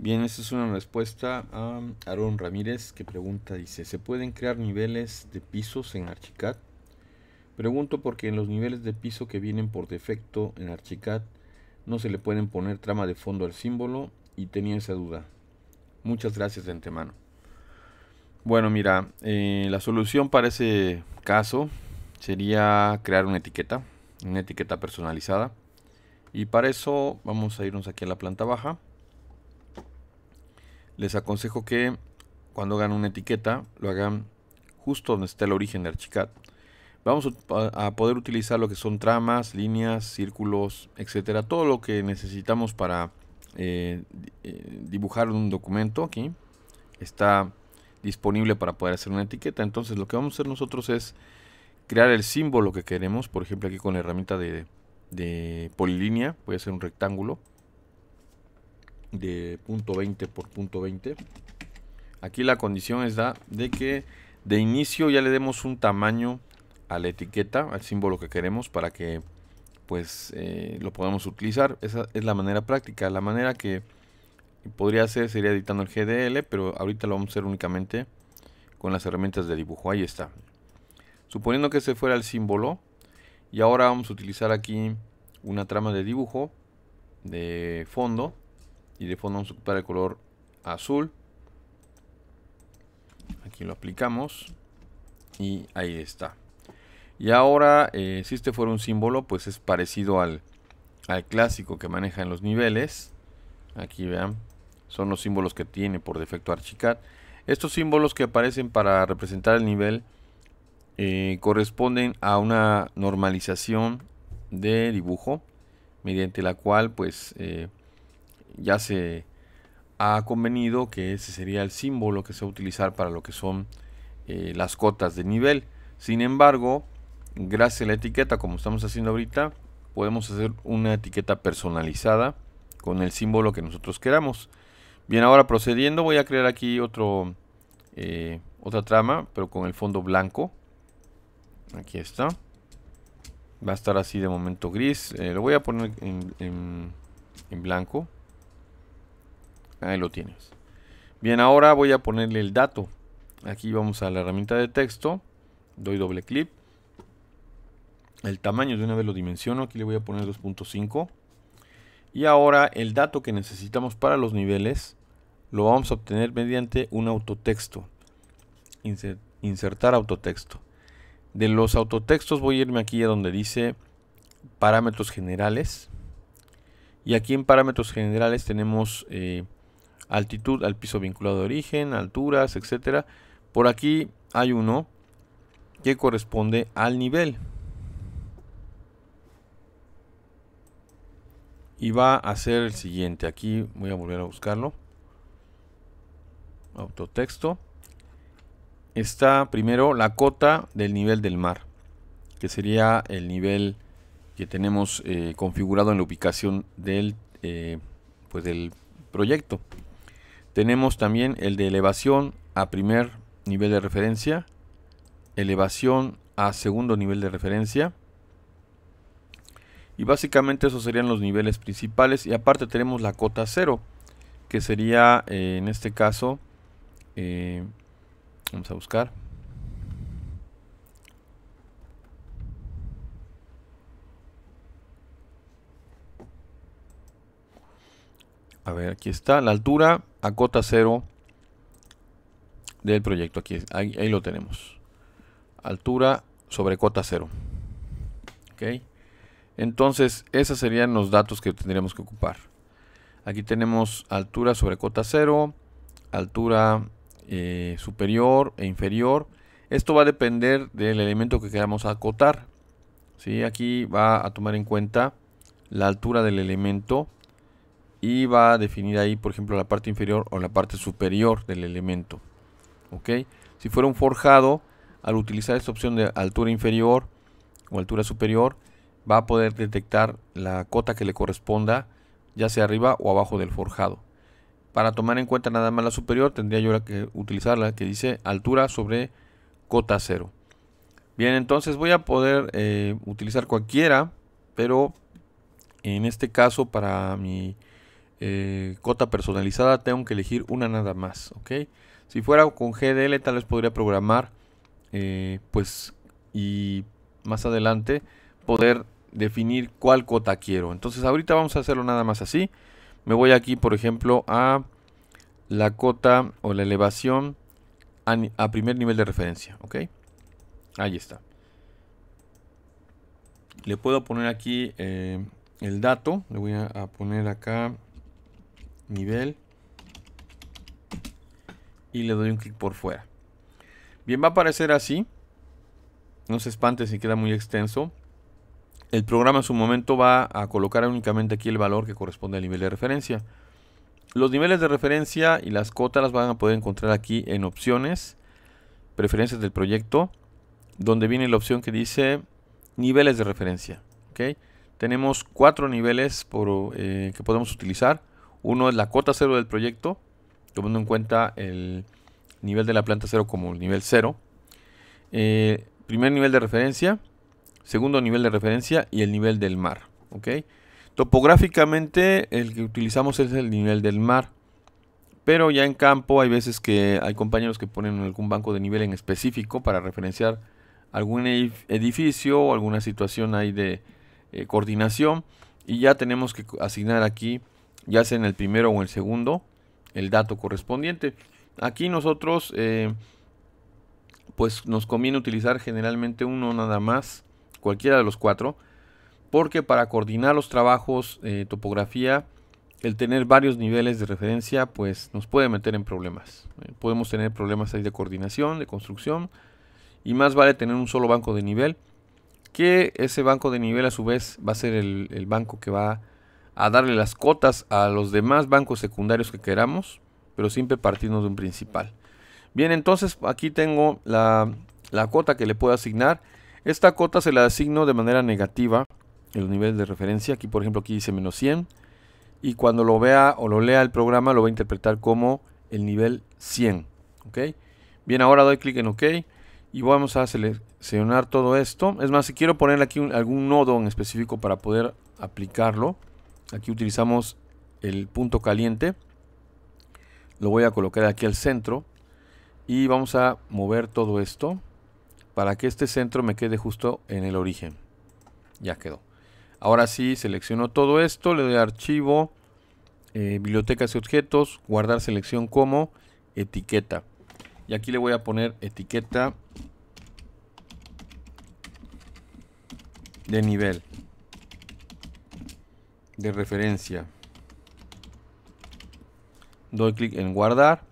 Bien, esta es una respuesta a Aaron Ramírez que pregunta, dice, ¿se pueden crear niveles de pisos en Archicad? Pregunto porque en los niveles de piso que vienen por defecto en Archicad no se le pueden poner trama de fondo al símbolo y tenía esa duda. Muchas gracias de antemano. Bueno, mira, eh, la solución para ese caso sería crear una etiqueta, una etiqueta personalizada. Y para eso vamos a irnos aquí a la planta baja les aconsejo que cuando hagan una etiqueta lo hagan justo donde está el origen de Archicad. Vamos a poder utilizar lo que son tramas, líneas, círculos, etcétera, todo lo que necesitamos para eh, eh, dibujar un documento aquí está disponible para poder hacer una etiqueta. Entonces lo que vamos a hacer nosotros es crear el símbolo que queremos, por ejemplo aquí con la herramienta de, de polilínea, voy a hacer un rectángulo de punto 20 por punto 20. Aquí la condición es da de que de inicio ya le demos un tamaño a la etiqueta, al símbolo que queremos para que pues eh, lo podamos utilizar. Esa es la manera práctica. La manera que podría hacer sería editando el GDL, pero ahorita lo vamos a hacer únicamente con las herramientas de dibujo. Ahí está. Suponiendo que ese fuera el símbolo. Y ahora vamos a utilizar aquí una trama de dibujo de fondo y de fondo vamos a ocupar el color azul aquí lo aplicamos y ahí está y ahora eh, si este fuera un símbolo pues es parecido al, al clásico que maneja en los niveles aquí vean son los símbolos que tiene por defecto Archicad estos símbolos que aparecen para representar el nivel eh, corresponden a una normalización de dibujo mediante la cual pues eh, ya se ha convenido que ese sería el símbolo que se va a utilizar para lo que son eh, las cotas de nivel. Sin embargo, gracias a la etiqueta, como estamos haciendo ahorita, podemos hacer una etiqueta personalizada con el símbolo que nosotros queramos. Bien, ahora procediendo voy a crear aquí otro, eh, otra trama, pero con el fondo blanco. Aquí está. Va a estar así de momento gris. Eh, lo voy a poner en blanco. Ahí lo tienes. Bien, ahora voy a ponerle el dato. Aquí vamos a la herramienta de texto. Doy doble clic. El tamaño de una vez lo dimensiono. Aquí le voy a poner 2.5. Y ahora el dato que necesitamos para los niveles lo vamos a obtener mediante un autotexto. Insertar autotexto. De los autotextos voy a irme aquí a donde dice parámetros generales. Y aquí en parámetros generales tenemos eh, altitud al piso vinculado de origen, alturas, etc. Por aquí hay uno que corresponde al nivel. Y va a ser el siguiente. Aquí voy a volver a buscarlo. Autotexto. Está primero la cota del nivel del mar, que sería el nivel que tenemos eh, configurado en la ubicación del, eh, pues del proyecto. Tenemos también el de elevación a primer nivel de referencia, elevación a segundo nivel de referencia. Y básicamente esos serían los niveles principales. Y aparte tenemos la cota cero, que sería eh, en este caso, eh, vamos a buscar, a ver, aquí está la altura a cota cero del proyecto. Aquí, ahí, lo tenemos. Altura sobre cota cero. ¿Ok? Entonces, esos serían los datos que tendríamos que ocupar. Aquí tenemos altura sobre cota cero, altura eh, superior e inferior. Esto va a depender del elemento que queramos acotar. si Aquí va a tomar en cuenta la altura del elemento y va a definir ahí, por ejemplo, la parte inferior o la parte superior del elemento. ¿Ok? Si fuera un forjado, al utilizar esta opción de altura inferior o altura superior, va a poder detectar la cota que le corresponda, ya sea arriba o abajo del forjado. Para tomar en cuenta nada más la superior, tendría yo que utilizar la que dice altura sobre cota cero. Bien, entonces voy a poder eh, utilizar cualquiera, pero en este caso para mi eh, cota personalizada, tengo que elegir una nada más, ¿ok? Si fuera con GDL tal vez podría programar, eh, pues, y más adelante poder definir cuál cota quiero. Entonces ahorita vamos a hacerlo nada más así. Me voy aquí, por ejemplo, a la cota o la elevación a, primer nivel de referencia, ¿ok? Ahí está. Le puedo poner aquí eh, el dato, le voy a poner acá nivel y le doy un clic por fuera. Bien, va a aparecer así. No se espante si queda muy extenso. El programa en su momento va a colocar únicamente aquí el valor que corresponde al nivel de referencia. Los niveles de referencia y las cotas las van a poder encontrar aquí en opciones, preferencias del proyecto, donde viene la opción que dice niveles de referencia. Tenemos cuatro niveles por, eh, que podemos utilizar. Uno es la cota cero del proyecto, tomando en cuenta el nivel de la planta cero como el nivel cero. Eh, primer nivel de referencia, segundo nivel de referencia y el nivel del mar. Topográficamente el que utilizamos es el nivel del mar. Pero ya en campo hay veces que hay compañeros que ponen algún banco de nivel en específico para referenciar algún edificio o alguna situación ahí de eh, coordinación. Y ya tenemos que asignar aquí ya sea en el primero o el segundo, el dato correspondiente. Aquí nosotros, eh, pues nos conviene utilizar generalmente uno nada más, cualquiera de los cuatro, porque para coordinar los trabajos, eh, topografía, el tener varios niveles de referencia, pues nos puede meter en problemas. Eh, podemos tener problemas ahí de coordinación, de construcción, y más vale tener un solo banco de nivel, que ese banco de nivel a su vez va a ser el, el banco que va a a darle las cotas a los demás bancos secundarios que queramos, pero siempre partiendo de un principal. Bien, entonces aquí tengo la, la cuota que le puedo asignar. Esta cuota se la asigno de manera negativa el nivel de referencia. Aquí, por ejemplo, aquí dice menos 100. Y cuando lo vea o lo lea el programa, lo va a interpretar como el nivel 100. ¿Ok? Bien, ahora doy clic en OK. Y vamos a seleccionar todo esto. Es más, si quiero ponerle aquí algún nodo en específico para poder aplicarlo, Aquí utilizamos el punto caliente. Lo voy a colocar aquí al centro. Y vamos a mover todo esto para que este centro me quede justo en el origen. Ya quedó. Ahora sí, selecciono todo esto, le doy archivo, eh, bibliotecas y objetos, guardar selección como etiqueta. Y aquí le voy a poner etiqueta de nivel de referencia. Doy clic en guardar.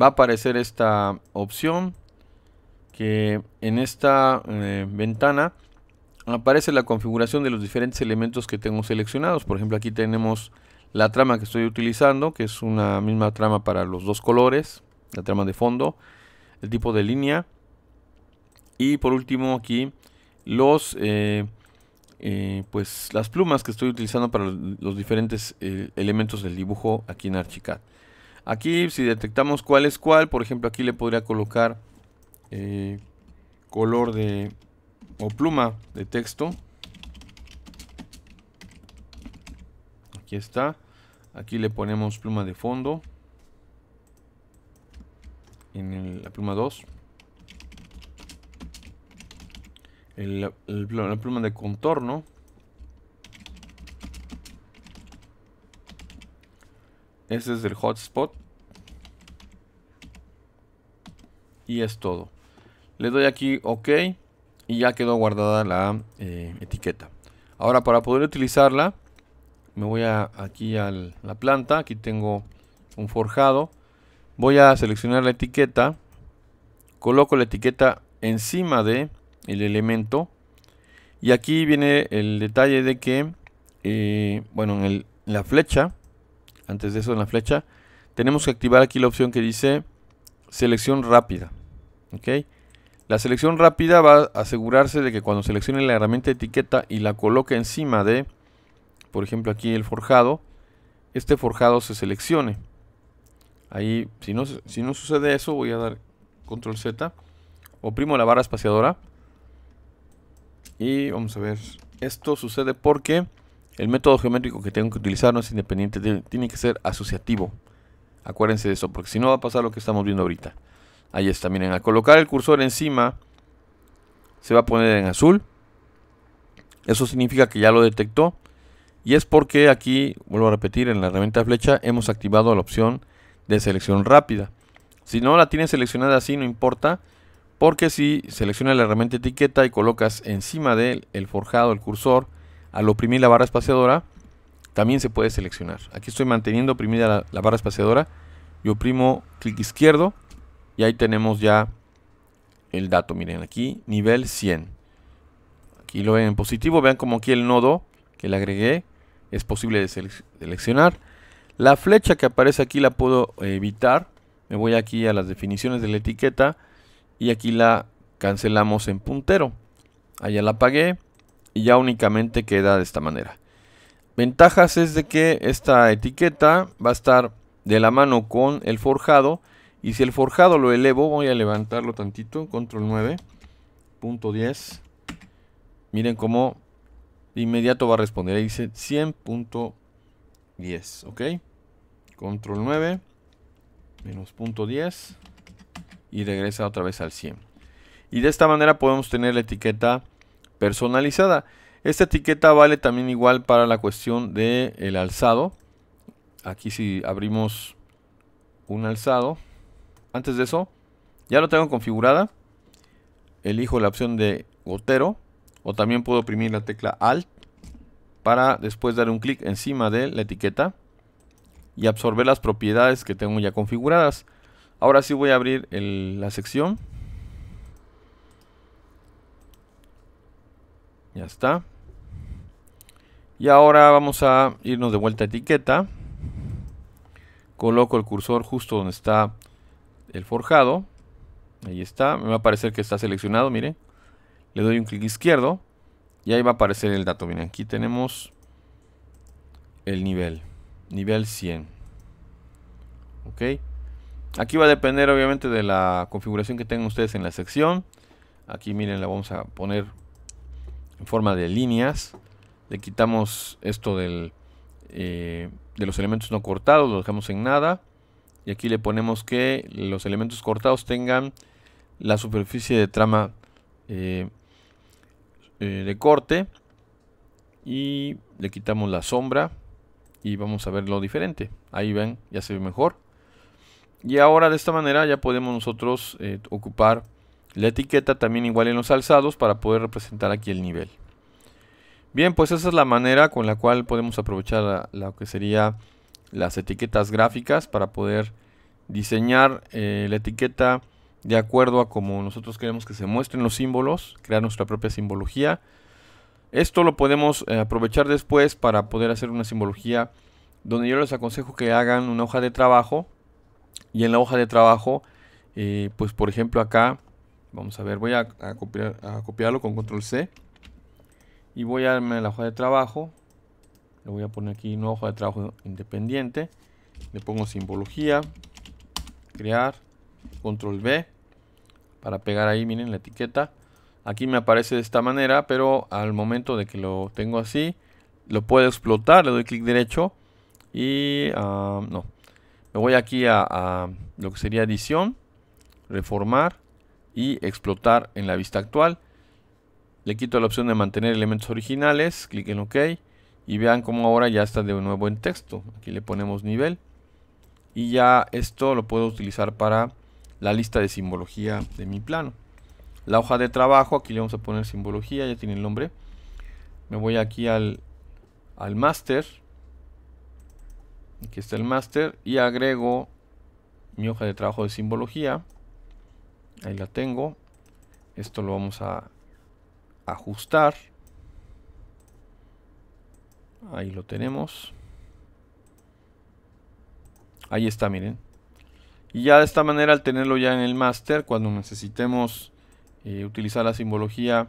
Va a aparecer esta opción que en esta eh, ventana aparece la configuración de los diferentes elementos que tengo seleccionados. Por ejemplo, aquí tenemos la trama que estoy utilizando, que es una misma trama para los dos colores, la trama de fondo, el tipo de línea. Y por último aquí los eh, eh, pues las plumas que estoy utilizando para los diferentes eh, elementos del dibujo aquí en Archicad. Aquí si detectamos cuál es cuál, por ejemplo aquí le podría colocar eh, color de o pluma de texto. Aquí está. Aquí le ponemos pluma de fondo en la pluma 2. la pluma de contorno. Ese es el hotspot. Y es todo. Le doy aquí OK. Y ya quedó guardada la eh, etiqueta. Ahora para poder utilizarla. Me voy aquí a la planta. Aquí tengo un forjado. Voy a seleccionar la etiqueta. Coloco la etiqueta encima de el elemento. Y aquí viene el detalle de que, eh, bueno, en, la flecha, antes de eso en la flecha, tenemos que activar aquí la opción que dice selección rápida. ¿ok? La selección rápida va a asegurarse de que cuando seleccione la herramienta etiqueta y la coloque encima de, por ejemplo aquí el forjado, este forjado se seleccione. Ahí, si no, si no sucede eso, voy a dar control Z, oprimo la barra espaciadora y vamos a ver, esto sucede porque el método geométrico que tengo que utilizar no es independiente, tiene que ser asociativo. Acuérdense de eso, porque si no va a pasar lo que estamos viendo ahorita. Ahí está, miren, al colocar el cursor encima, se va a poner en azul. Eso significa que ya lo detectó. Y es porque aquí, vuelvo a repetir, en la herramienta flecha hemos activado la opción de selección rápida. Si no la tiene seleccionada así, no importa. Porque si seleccionas la herramienta etiqueta y colocas encima del el forjado el cursor, al oprimir la barra espaciadora, también se puede seleccionar. Aquí estoy manteniendo oprimida la, barra espaciadora y oprimo clic izquierdo y ahí tenemos ya el dato. Miren aquí, nivel 100. Aquí lo ven en positivo, vean como aquí el nodo que le agregué es posible de seleccionar. La flecha que aparece aquí la puedo evitar. Me voy aquí a las definiciones de la etiqueta y aquí la cancelamos en puntero. Allá la apagué y ya únicamente queda de esta manera. Ventajas es de que esta etiqueta va a estar de la mano con el forjado y si el forjado lo elevo, voy a levantarlo tantito, control 9, punto 10. Miren cómo de inmediato va a responder, ahí dice 100.10, ok. Control 9, menos punto 10 y regresa otra vez al 100. Y de esta manera podemos tener la etiqueta personalizada. Esta etiqueta vale también igual para la cuestión del el alzado. Aquí si abrimos un alzado. Antes de eso, ya lo tengo configurada. Elijo la opción de gotero. O también puedo oprimir la tecla Alt para después dar un clic encima de la etiqueta y absorber las propiedades que tengo ya configuradas. Ahora sí voy a abrir la sección. Ya está. Y ahora vamos a irnos de vuelta a etiqueta. Coloco el cursor justo donde está el forjado. Ahí está. Me va a parecer que está seleccionado, mire. Le doy un clic izquierdo. Y ahí va a aparecer el dato. Miren, aquí tenemos el nivel. Nivel 100. Ok. Aquí va a depender obviamente de la configuración que tengan ustedes en la sección. Aquí miren, la vamos a poner en forma de líneas. Le quitamos esto del, eh, de los elementos no cortados, lo dejamos en nada. Y aquí le ponemos que los elementos cortados tengan la superficie de trama eh, eh, de corte. Y le quitamos la sombra y vamos a verlo diferente. Ahí ven, ya se ve mejor. Y ahora de esta manera ya podemos nosotros eh, ocupar la etiqueta también igual en los alzados para poder representar aquí el nivel. Bien, pues esa es la manera con la cual podemos aprovechar lo que sería las etiquetas gráficas para poder diseñar eh, la etiqueta de acuerdo a como nosotros queremos que se muestren los símbolos, crear nuestra propia simbología. Esto lo podemos eh, aprovechar después para poder hacer una simbología donde yo les aconsejo que hagan una hoja de trabajo y en la hoja de trabajo, eh, pues por ejemplo acá, vamos a ver, voy a, copiarlo con control C. Y voy a darme la hoja de trabajo. Le voy a poner aquí una hoja de trabajo independiente. Le pongo simbología. Crear. Control B. Para pegar ahí, miren la etiqueta. Aquí me aparece de esta manera, pero al momento de que lo tengo así, lo puedo explotar. Le doy clic derecho. Y ah, no, me voy aquí a, lo que sería edición, reformar y explotar en la vista actual. Le quito la opción de mantener elementos originales, clic en OK y vean cómo ahora ya está de nuevo en texto. Aquí le ponemos nivel y ya esto lo puedo utilizar para la lista de simbología de mi plano. La hoja de trabajo, aquí le vamos a poner simbología, ya tiene el nombre. Me voy aquí al, al master Aquí está el master y agrego mi hoja de trabajo de simbología. Ahí la tengo. Esto lo vamos a ajustar. Ahí lo tenemos. Ahí está, miren. Y ya de esta manera, al tenerlo ya en el master, cuando necesitemos eh, utilizar la simbología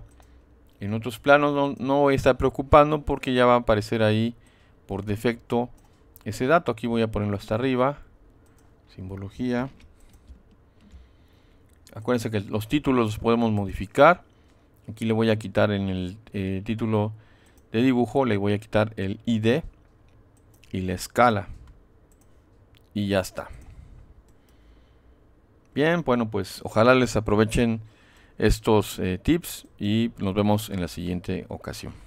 en otros planos, no, no voy a estar preocupando porque ya va a aparecer ahí por defecto ese dato. Aquí voy a ponerlo hasta arriba. Simbología. Acuérdense que los títulos los podemos modificar. Aquí le voy a quitar en el eh, título de dibujo, le voy a quitar el ID y la escala. Y ya está. Bien, bueno, pues ojalá les aprovechen estos eh, tips y nos vemos en la siguiente ocasión.